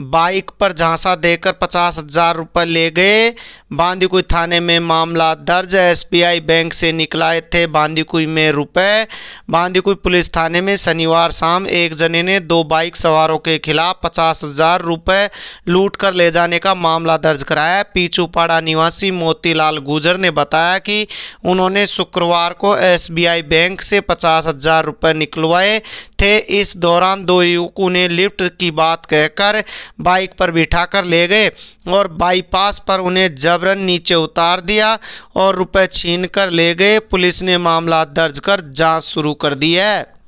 bike पर झांसा देकर पचास हजार रुपये ले गए बांदीकुई थाने में मामला दर्ज एसबीआई बैंक से निकलाए थे बांदीकुई में रुपए बांदीकुई पुलिस थाने में शनिवार शाम एक जने ने दो बाइक सवारों के खिलाफ पचास हजार रुपये लूट कर ले जाने का मामला दर्ज कराया पीचूपाड़ा निवासी मोतीलाल गुजर ने बताया कि उन्होंने शुक्रवार को एसबीआई बैंक से पचास हजार रुपये निकलवाए थे इस दौरान दो युवकों ने लिफ्ट की बात कहकर बाइक पर कर ले गए और बाईपास पर उन्हें जबरन नीचे उतार दिया और रुपए छीन कर ले गए पुलिस ने मामला दर्ज कर जांच शुरू कर दी है